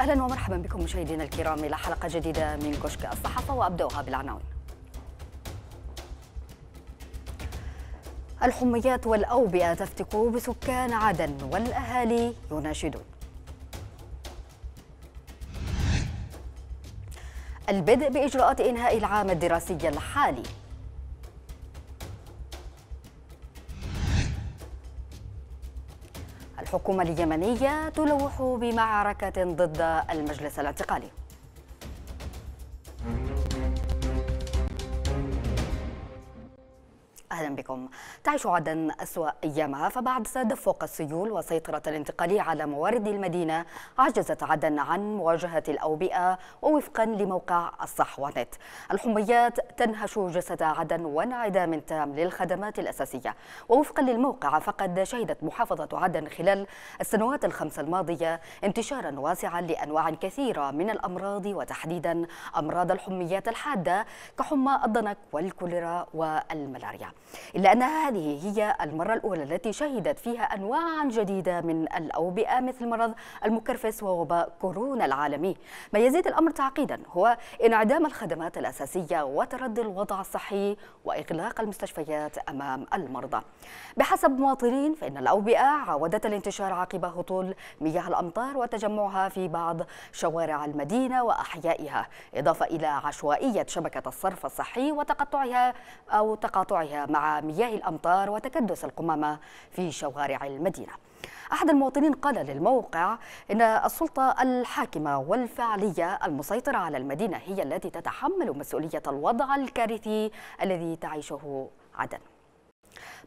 أهلا ومرحبا بكم مشاهدينا الكرام إلى حلقة جديدة من كشك الصحافة وأبدأها بالعناوين الحميات والأوبئة تفتك بسكان عدن والأهالي يناشدون البدء بإجراءات إنهاء العام الدراسي الحالي الحكومة اليمنية تلوح بمعركة ضد المجلس الاعتقالي أهلا بكم تعيش عدن أسوأ أيامها فبعد تدفق السيول وسيطره الانتقالي على موارد المدينة عجزت عدن عن مواجهة الأوبئة ووفقا لموقع الصحوانت. الحميات تنهش جسد عدن وانعدام تام للخدمات الأساسية ووفقا للموقع فقد شهدت محافظة عدن خلال السنوات الخمس الماضية انتشارا واسعا لأنواع كثيرة من الأمراض وتحديدا أمراض الحميات الحادة كحمى الضنك والكوليرا والملاريا إلا أن هذه هي المرة الأولى التي شهدت فيها أنواعا جديدة من الأوبئة مثل مرض المكرفس ووباء كورونا العالمي ما يزيد الأمر تعقيدا هو انعدام الخدمات الأساسية وتردي الوضع الصحي وإغلاق المستشفيات أمام المرضى بحسب مواطنين فإن الأوبئة عاودت الانتشار عقب هطول مياه الأمطار وتجمعها في بعض شوارع المدينة وأحيائها إضافة إلى عشوائية شبكة الصرف الصحي وتقطعها أو تقاطعها مع مياه الأمطار وتكدس القمامة في شوارع المدينة أحد المواطنين قال للموقع إن السلطة الحاكمة والفعلية المسيطرة على المدينة هي التي تتحمل مسؤولية الوضع الكارثي الذي تعيشه عدن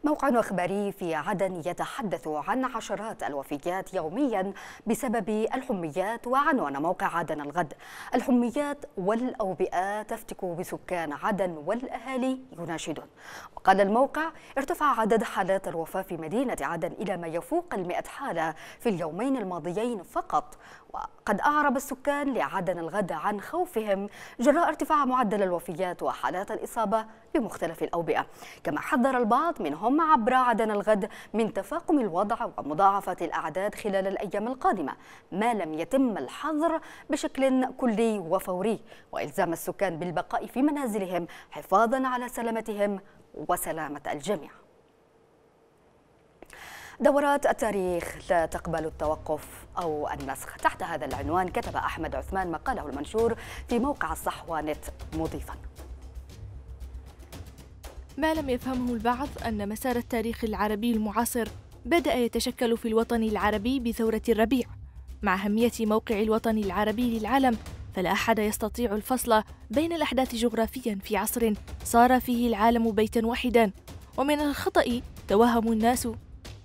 موقع أخباري في عدن يتحدث عن عشرات الوفيات يوميا بسبب الحميات وعنوان موقع عدن الغد الحميات والأوبئة تفتك بسكان عدن والأهالي يناشدون وقال الموقع ارتفع عدد حالات الوفاة في مدينة عدن إلى ما يفوق المئة حالة في اليومين الماضيين فقط وقد أعرب السكان لعدن الغد عن خوفهم جراء ارتفاع معدل الوفيات وحالات الإصابة بمختلف الأوبئة كما حذر البعض منهم عبر عدن الغد من تفاقم الوضع ومضاعفة الأعداد خلال الأيام القادمة ما لم يتم الحظر بشكل كلي وفوري وإلزام السكان بالبقاء في منازلهم حفاظا على سلامتهم وسلامة الجميع دورات التاريخ لا تقبل التوقف أو النسخ تحت هذا العنوان كتب أحمد عثمان مقاله المنشور في موقع الصحوة نت مضيفاً ما لم يفهمه البعض أن مسار التاريخ العربي المعاصر بدأ يتشكل في الوطن العربي بثورة الربيع مع أهمية موقع الوطن العربي للعالم فلا أحد يستطيع الفصل بين الأحداث جغرافيا في عصر صار فيه العالم بيتا واحدا ومن الخطأ توهم الناس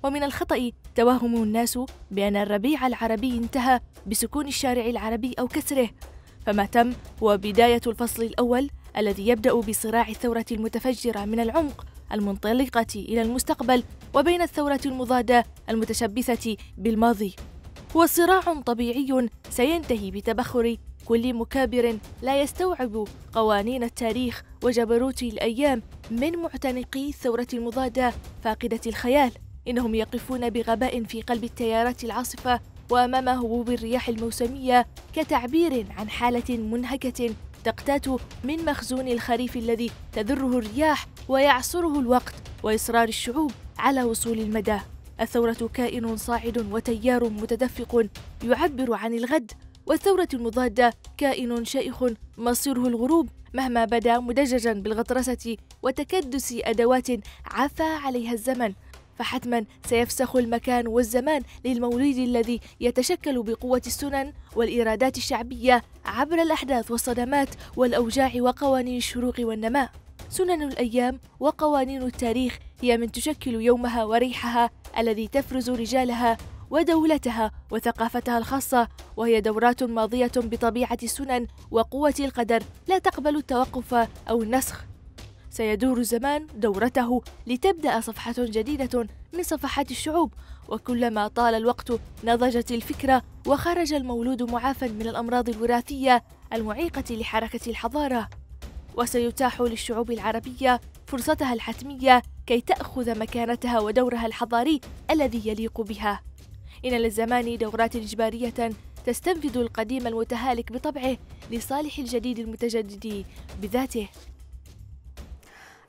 ومن الخطأ توهم الناس بأن الربيع العربي انتهى بسكون الشارع العربي أو كسره فما تم هو بداية الفصل الأول الذي يبدأ بصراع الثورة المتفجرة من العمق المنطلقة إلى المستقبل وبين الثورة المضادة المتشبثة بالماضي هو صراع طبيعي سينتهي بتبخر كل مكابر لا يستوعب قوانين التاريخ وجبروت الأيام من معتنقي الثورة المضادة فاقدة الخيال إنهم يقفون بغباء في قلب التيارات العاصفة وأمام هبوب الرياح الموسمية كتعبير عن حالة منهكة تقتات من مخزون الخريف الذي تذره الرياح ويعصره الوقت وإصرار الشعوب على وصول المدى الثورة كائن صاعد وتيار متدفق يعبر عن الغد والثورة المضادة كائن شائخ مصيره الغروب مهما بدا مدججا بالغطرسة وتكدس أدوات عفى عليها الزمن فحتما سيفسخ المكان والزمان للمولد الذي يتشكل بقوة السنن والإرادات الشعبية عبر الأحداث والصدمات والأوجاع وقوانين الشروق والنماء سنن الأيام وقوانين التاريخ هي من تشكل يومها وريحها الذي تفرز رجالها ودولتها وثقافتها الخاصة وهي دورات ماضية بطبيعة السنن وقوة القدر لا تقبل التوقف أو النسخ سيدور الزمان دورته لتبدأ صفحة جديدة من صفحات الشعوب وكلما طال الوقت نضجت الفكرة وخرج المولود معافى من الأمراض الوراثية المعيقة لحركة الحضارة وسيتاح للشعوب العربية فرصتها الحتمية كي تأخذ مكانتها ودورها الحضاري الذي يليق بها إن للزمان دورات إجبارية تستنفذ القديم المتهالك بطبعه لصالح الجديد المتجدد بذاته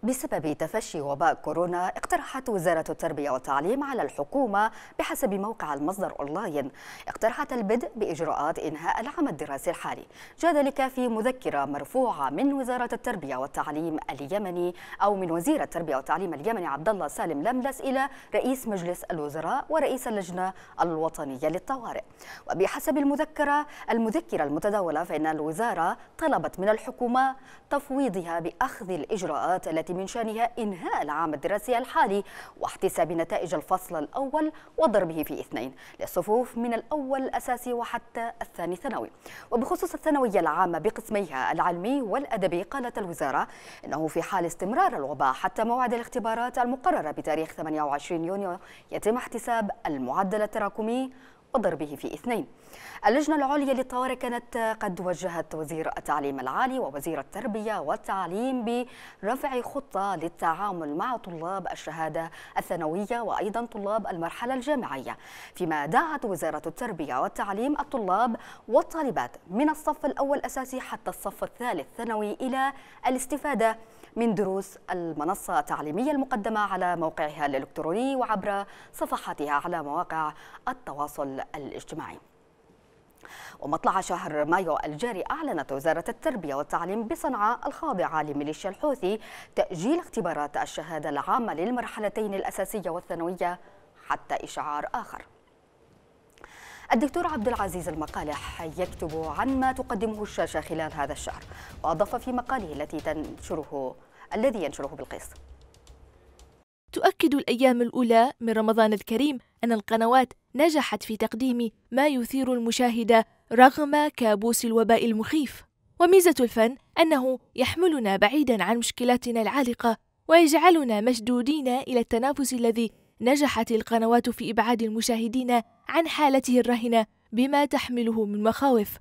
بسبب تفشي وباء كورونا اقترحت وزارة التربية والتعليم على الحكومة بحسب موقع المصدر أونلاين اقترحت البدء بإجراءات إنهاء العام الدراسي الحالي جاء ذلك في مذكرة مرفوعة من وزارة التربية والتعليم اليمني أو من وزير التربية والتعليم اليمني عبد الله سالم لملس إلى رئيس مجلس الوزراء ورئيس اللجنة الوطنية للطوارئ وبحسب المذكرة المذكرة المتداولة فإن الوزارة طلبت من الحكومة تفويضها بأخذ الإجراءات التي من شأنها إنهاء العام الدراسي الحالي واحتساب نتائج الفصل الأول وضربه في اثنين للصفوف من الأول الأساسي وحتى الثاني ثانوي وبخصوص الثانوية العامة بقسميها العلمي والأدبي قالت الوزارة إنه في حال استمرار الوباء حتى موعد الاختبارات المقررة بتاريخ 28 يونيو يتم احتساب المعدل التراكمي وضربه في اثنين اللجنة العليا للطوارئ كانت قد وجهت وزير التعليم العالي ووزير التربية والتعليم برفع خطة للتعامل مع طلاب الشهادة الثانوية وأيضا طلاب المرحلة الجامعية فيما دعت وزارة التربية والتعليم الطلاب والطالبات من الصف الأول أساسي حتى الصف الثالث ثانوي إلى الاستفادة من دروس المنصة التعليمية المقدمة على موقعها الإلكتروني وعبر صفحاتها على مواقع التواصل الاجتماعي ومطلع شهر مايو الجاري أعلنت وزارة التربية والتعليم بصنعاء الخاضعة لميليشيا الحوثي تأجيل اختبارات الشهادة العامة للمرحلتين الأساسية والثانوية حتى إشعار آخر الدكتور عبد العزيز المقالح يكتب عن ما تقدمه الشاشة خلال هذا الشهر وأضاف في مقاله التي تنشره الذي ينشره بالقيس تؤكد الأيام الأولى من رمضان الكريم أن القنوات نجحت في تقديم ما يثير المشاهد رغم كابوس الوباء المخيف وميزة الفن أنه يحملنا بعيدا عن مشكلاتنا العالقة ويجعلنا مشدودين إلى التنافس الذي نجحت القنوات في إبعاد المشاهدين عن حالته الرهنة بما تحمله من مخاوف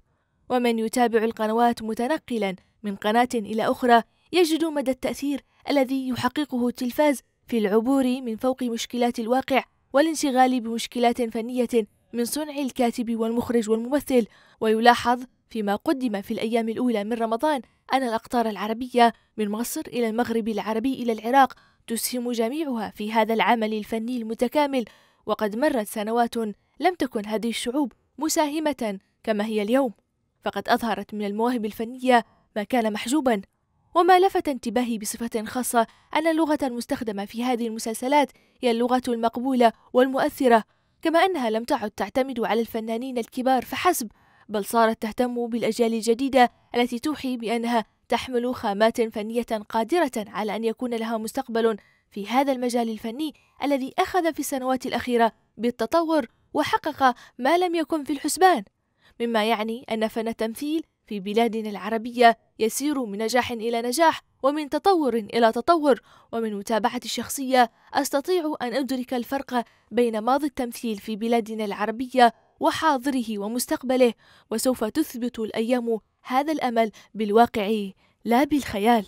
ومن يتابع القنوات متنقلا من قناة إلى أخرى يجد مدى التأثير الذي يحققه التلفاز في العبور من فوق مشكلات الواقع والانشغال بمشكلات فنية من صنع الكاتب والمخرج والممثل ويلاحظ فيما قدم في الأيام الأولى من رمضان أن الأقطار العربية من مصر إلى المغرب العربي إلى العراق تسهم جميعها في هذا العمل الفني المتكامل وقد مرت سنوات لم تكن هذه الشعوب مساهمة كما هي اليوم فقد أظهرت من المواهب الفنية ما كان محجوبا وما لفت انتباهي بصفة خاصة أن اللغة المستخدمة في هذه المسلسلات هي اللغة المقبولة والمؤثرة كما أنها لم تعد تعتمد على الفنانين الكبار فحسب بل صارت تهتم بالأجيال الجديدة التي توحي بأنها تحمل خامات فنية قادرة على أن يكون لها مستقبل في هذا المجال الفني الذي أخذ في السنوات الأخيرة بالتطور وحقق ما لم يكن في الحسبان، مما يعني أن فن التمثيل في بلادنا العربية يسير من نجاح إلى نجاح ومن تطور إلى تطور ومن متابعة الشخصية أستطيع أن أدرك الفرق بين ماضي التمثيل في بلادنا العربية وحاضره ومستقبله وسوف تثبت الأيام هذا الأمل بالواقع لا بالخيال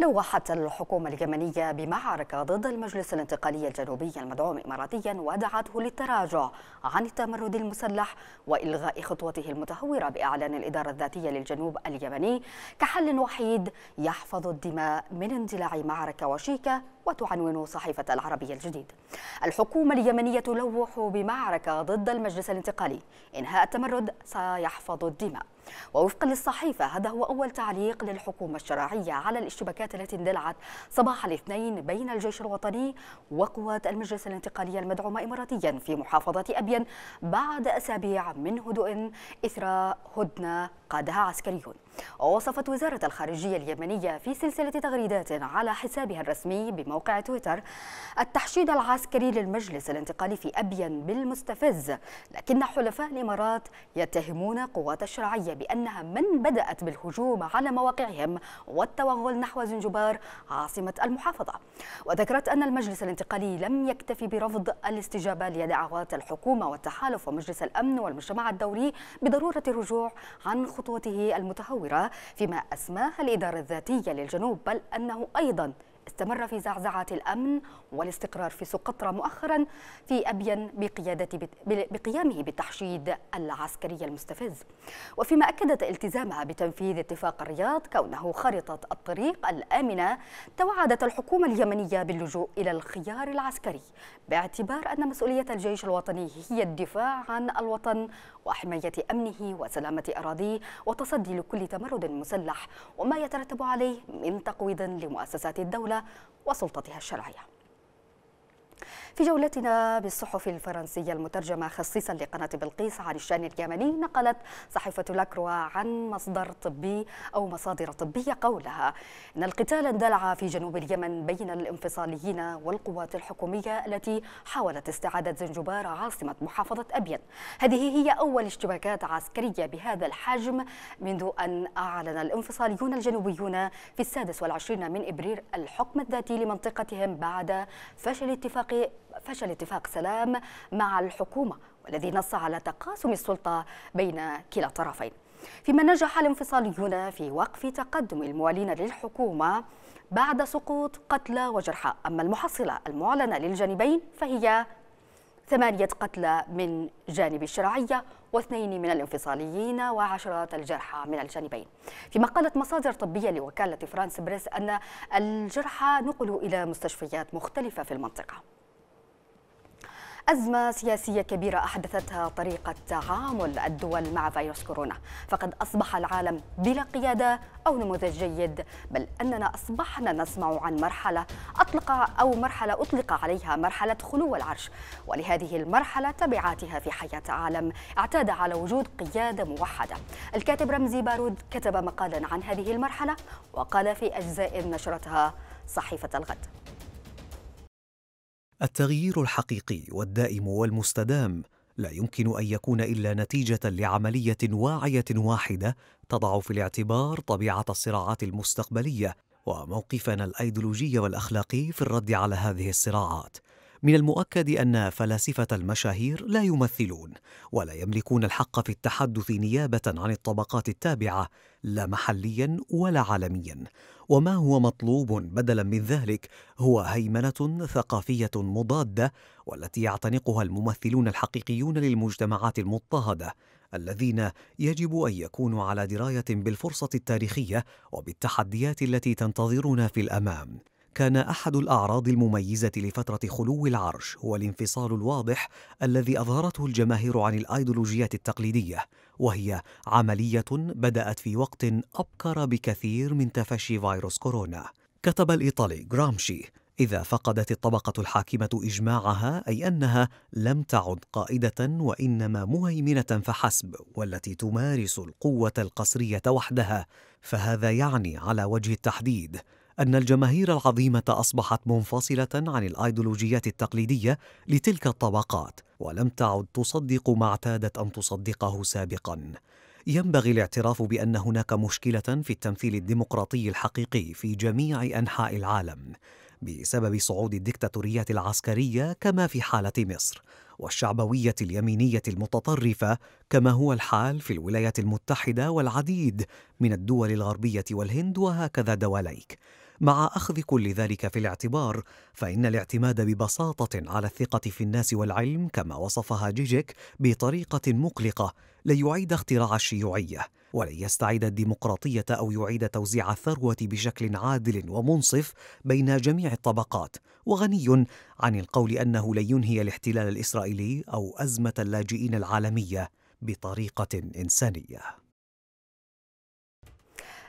نوحت الحكومة اليمنية بمعركة ضد المجلس الانتقالي الجنوبي المدعوم إماراتيا ودعته للتراجع عن التمرد المسلح وإلغاء خطوته المتهورة بإعلان الإدارة الذاتية للجنوب اليمني كحل وحيد يحفظ الدماء من اندلاع معركة وشيكة وتعنون صحيفة العربية الجديد الحكومة اليمنية تلوح بمعركة ضد المجلس الانتقالي إنهاء التمرد سيحفظ الدماء ووفقا للصحيفة هذا هو أول تعليق للحكومة الشرعية على الاشتباكات التي اندلعت صباح الاثنين بين الجيش الوطني وقوات المجلس الانتقالي المدعومة إماراتيا في محافظة أبين بعد أسابيع من هدوء إثر هدنة قادها عسكريون ووصفت وزارة الخارجية اليمنية في سلسلة تغريدات على حسابها الرسمي بموقع تويتر التحشيد العسكري للمجلس الانتقالي في أبين بالمستفز لكن حلفاء الإمارات يتهمون قوات الشرعية بأنها من بدأت بالهجوم على مواقعهم والتوغل نحو زنجبار عاصمة المحافظة وذكرت أن المجلس الانتقالي لم يكتفي برفض الاستجابة لدعوات الحكومة والتحالف ومجلس الأمن والمجتمع الدولي بضرورة الرجوع عن خطوة خطوته المتهورة فيما أسماها الإدارة الذاتية للجنوب بل أنه أيضا استمر في زعزعة الأمن والاستقرار في سقطرى مؤخرا في أبين بقيادة بقيامه بالتحشيد العسكري المستفز وفيما أكدت التزامها بتنفيذ اتفاق الرياض كونه خارطة الطريق الآمنة توعدت الحكومة اليمنية باللجوء إلى الخيار العسكري باعتبار أن مسؤولية الجيش الوطني هي الدفاع عن الوطن وحماية أمنه وسلامة أراضيه وتصدي لكل تمرد مسلح وما يترتب عليه من تقويض لمؤسسات الدولة الدولة وسلطتها الشرعية في جولتنا بالصحف الفرنسية المترجمة خصيصا لقناة بلقيس عن الشان اليمني نقلت صحيفة لاكروا عن مصدر طبي أو مصادر طبية قولها إن القتال اندلع في جنوب اليمن بين الانفصاليين والقوات الحكومية التي حاولت استعادة زنجبار عاصمة محافظة أبين هذه هي أول اشتباكات عسكرية بهذا الحجم منذ أن أعلن الانفصاليون الجنوبيون في السادس والعشرين من إبريل الحكم الذاتي لمنطقتهم بعد فشل اتفاق الاتفاق فشل اتفاق سلام مع الحكومة والذي نص على تقاسم السلطة بين كلا الطرفين فيما نجح الانفصاليون في وقف تقدم الموالين للحكومة بعد سقوط قتلى وجرحى أما المحصلة المعلنة للجانبين فهي ثمانية قتلى من جانب الشرعية واثنين من الانفصاليين وعشرات الجرحى من الجانبين فيما قالت مصادر طبية لوكالة فرانس بريس أن الجرحى نقلوا إلى مستشفيات مختلفة في المنطقة أزمة سياسية كبيرة أحدثتها طريقة تعامل الدول مع فيروس كورونا فقد أصبح العالم بلا قيادة أو نموذج جيد بل أننا أصبحنا نسمع عن مرحلة أطلق أو مرحلة أطلق عليها مرحلة خلو العرش ولهذه المرحلة تبعاتها في حياة عالم اعتاد على وجود قيادة موحدة الكاتب رمزي بارود كتب مقالا عن هذه المرحلة وقال في أجزاء نشرتها صحيفة الغد التغيير الحقيقي والدائم والمستدام لا يمكن ان يكون الا نتيجه لعمليه واعيه واحده تضع في الاعتبار طبيعه الصراعات المستقبليه وموقفنا الايديولوجي والاخلاقي في الرد على هذه الصراعات من المؤكد أن فلاسفة المشاهير لا يمثلون ولا يملكون الحق في التحدث نيابة عن الطبقات التابعة لا محليا ولا عالميا وما هو مطلوب بدلا من ذلك هو هيمنه ثقافيه مضاده والتي يعتنقها الممثلون الحقيقيون للمجتمعات المضطهده الذين يجب ان يكونوا على درايه بالفرصه التاريخيه وبالتحديات التي تنتظرنا في الامام كان احد الاعراض المميزه لفتره خلو العرش هو الانفصال الواضح الذي اظهرته الجماهير عن الايديولوجيات التقليديه وهي عمليه بدات في وقت ابكر بكثير من تفشي فيروس كورونا كتب الايطالي غرامشي إذا فقدت الطبقة الحاكمة إجماعها أي أنها لم تعد قائدة وإنما مهيمنة فحسب والتي تمارس القوة القسرية وحدها فهذا يعني على وجه التحديد أن الجماهير العظيمة أصبحت منفصلة عن الأيديولوجيات التقليدية لتلك الطبقات ولم تعد تصدق ما اعتادت أن تصدقه سابقاً ينبغي الاعتراف بان هناك مشكله في التمثيل الديمقراطي الحقيقي في جميع انحاء العالم بسبب صعود الدكتاتوريات العسكريه كما في حاله مصر والشعبويه اليمينيه المتطرفه كما هو الحال في الولايات المتحده والعديد من الدول الغربيه والهند وهكذا دواليك مع اخذ كل ذلك في الاعتبار فان الاعتماد ببساطه على الثقه في الناس والعلم كما وصفها جيجيك بطريقه مقلقه لن يعيد اختراع الشيوعيه ولن يستعيد الديمقراطيه او يعيد توزيع الثروه بشكل عادل ومنصف بين جميع الطبقات وغني عن القول انه لن ينهي الاحتلال الاسرائيلي او ازمه اللاجئين العالميه بطريقه انسانيه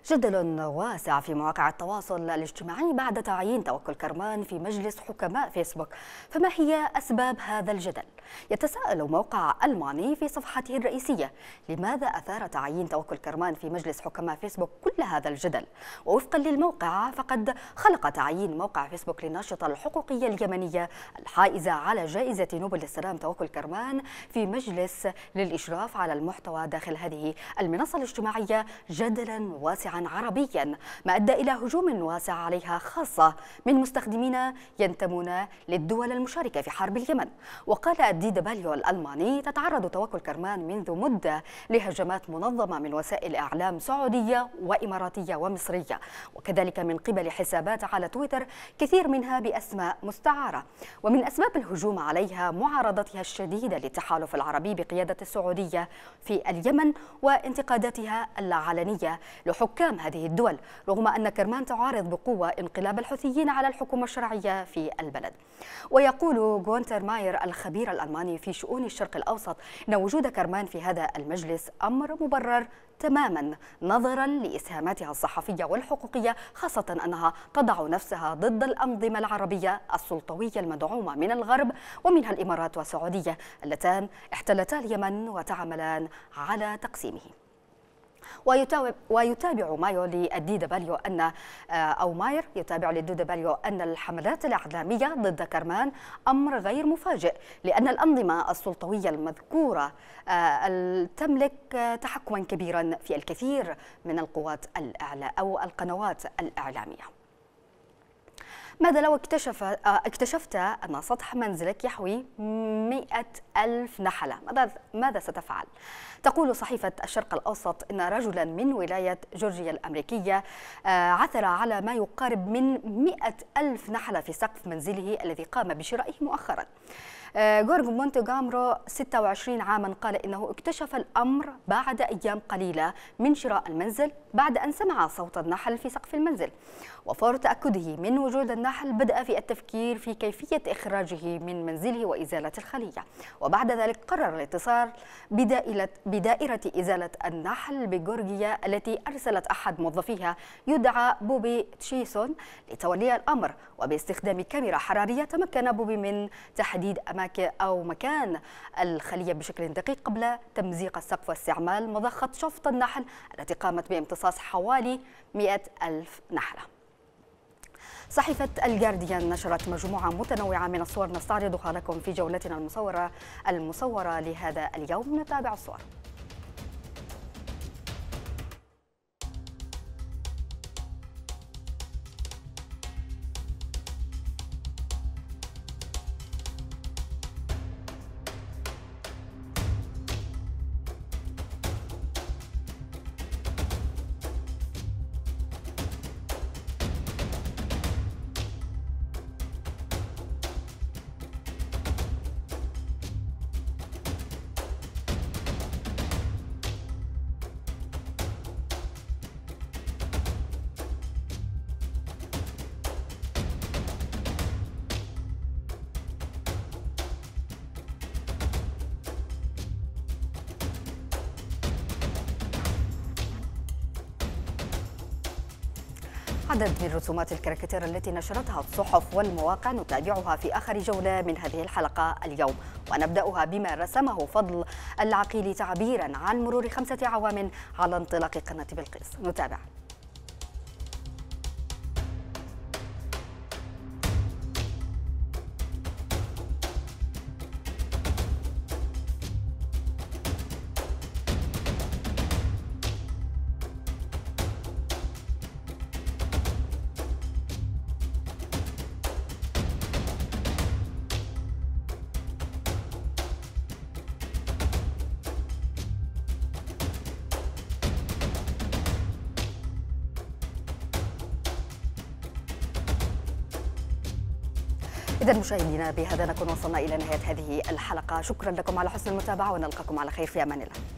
جدل واسع في مواقع التواصل الاجتماعي بعد تعيين توكل كرمان في مجلس حكماء فيسبوك فما هي أسباب هذا الجدل؟ يتساءل موقع ألماني في صفحته الرئيسية لماذا أثار تعيين توكل كرمان في مجلس حكماء فيسبوك كل هذا الجدل؟ ووفقا للموقع فقد خلق تعيين موقع فيسبوك للناشطة الحقوقية اليمنية الحائزة على جائزة نوبل للسلام توكل كرمان في مجلس للإشراف على المحتوى داخل هذه المنصة الاجتماعية جدلا واسعا عربيا ما أدى إلى هجوم واسع عليها خاصة من مستخدمين ينتمون للدول المشاركة في حرب اليمن وقال دي دباليو الألماني تتعرض توكل كرمان منذ مدة لهجمات منظمة من وسائل إعلام سعودية وإماراتية ومصرية وكذلك من قبل حسابات على تويتر كثير منها بأسماء مستعارة ومن أسباب الهجوم عليها معارضتها الشديدة للتحالف العربي بقيادة السعودية في اليمن وانتقاداتها العلنية لحكام حكام هذه الدول رغم أن كرمان تعارض بقوة انقلاب الحوثيين على الحكومة الشرعية في البلد ويقول جونتر ماير الخبير الألماني في شؤون الشرق الأوسط أن وجود كرمان في هذا المجلس أمر مبرر تماما نظرا لإسهاماتها الصحفية والحقوقية خاصة أنها تضع نفسها ضد الأنظمة العربية السلطوية المدعومة من الغرب ومنها الإمارات والسعودية اللتان احتلتا اليمن وتعملان على تقسيمه ويتابع مايو دبليو أن آه، أو ماير يتابع دبليو أن الحملات الإعلامية ضد كرمان أمر غير مفاجئ لأن الأنظمة السلطوية المذكورة آه، تملك آه، تحكما كبيرا في الكثير من القوات الاعلى أو القنوات الإعلامية ماذا لو اكتشف آه، اكتشفت أن سطح منزلك يحوي مئة ألف نحلة ماذا, ماذا ستفعل؟ تقول صحيفة الشرق الأوسط أن رجلا من ولاية جورجيا الأمريكية آه، عثر على ما يقارب من مئة ألف نحلة في سقف منزله الذي قام بشرائه مؤخرا جورج مونتجامرو 26 عاما قال إنه اكتشف الأمر بعد أيام قليلة من شراء المنزل بعد أن سمع صوت النحل في سقف المنزل وفور تأكده من وجود النحل بدأ في التفكير في كيفية إخراجه من منزله وإزالة الخلية وبعد ذلك قرر الاتصال بدائرة, بدائرة إزالة النحل بجورجيا التي أرسلت أحد موظفيها يدعى بوبي تشيسون لتولي الأمر وباستخدام كاميرا حرارية تمكن بوبي من تحديد أماكن سمك أو مكان الخلية بشكل دقيق قبل تمزيق السقف واستعمال مضخة شفط النحل التي قامت بامتصاص حوالي 100 ألف نحلة صحيفة الجارديان نشرت مجموعة متنوعة من الصور نستعرضها لكم في جولتنا المصورة المصورة لهذا اليوم نتابع الصور عدد من رسومات الكاريكاتير التي نشرتها الصحف والمواقع نتابعها في آخر جولة من هذه الحلقة اليوم ونبدأها بما رسمه فضل العقيلي تعبيرا عن مرور خمسة عوام على انطلاق قناة بلقيس نتابع إذا مشاهدينا بهذا نكون وصلنا إلى نهاية هذه الحلقة شكرا لكم على حسن المتابعة ونلقاكم على خير في أمان الله